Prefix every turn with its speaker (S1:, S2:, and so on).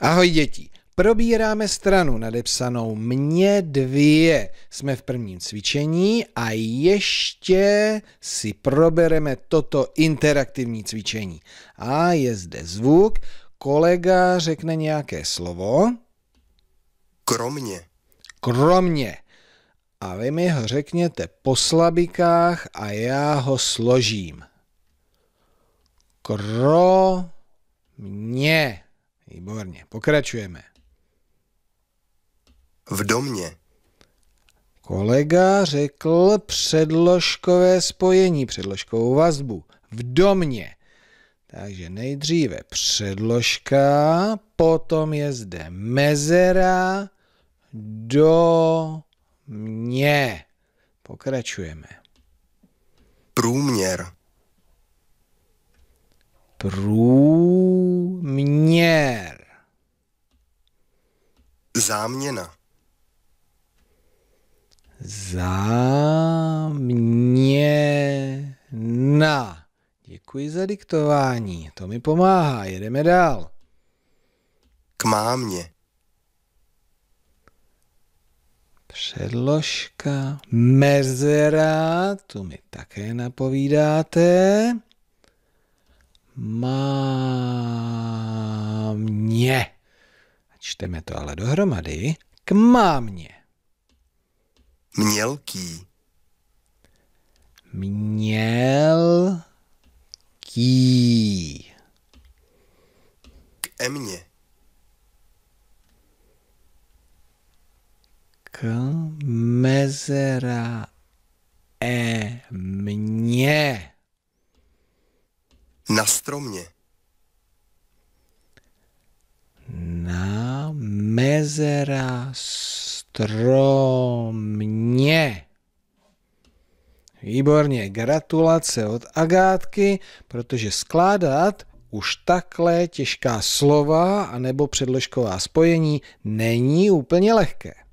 S1: Ahoj děti, probíráme stranu nadepsanou mě dvě. Jsme v prvním cvičení a ještě si probereme toto interaktivní cvičení. A je zde zvuk, kolega řekne nějaké slovo. Kromě. Kromě. A vy mi ho řekněte po slabikách a já ho složím. Kromě. Výborně, pokračujeme. V domě. Kolega řekl předložkové spojení, předložkovou vazbu. V domě. Takže nejdříve předložka, potom je zde mezera, do mě. Pokračujeme. Průměr. Průměr. Záměna. Záměna. Děkuji za diktování, to mi pomáhá, jedeme dál. K mámě. Předložka mezera, tu mi také napovídáte. Má čteme to ale dohromady, k mámě. Mělký. Mělký. K emně. K mezera e mně. Na stromě. Mezera stromně. Výborně, gratulace od Agátky, protože skládat už takhle těžká slova anebo předložková spojení není úplně lehké.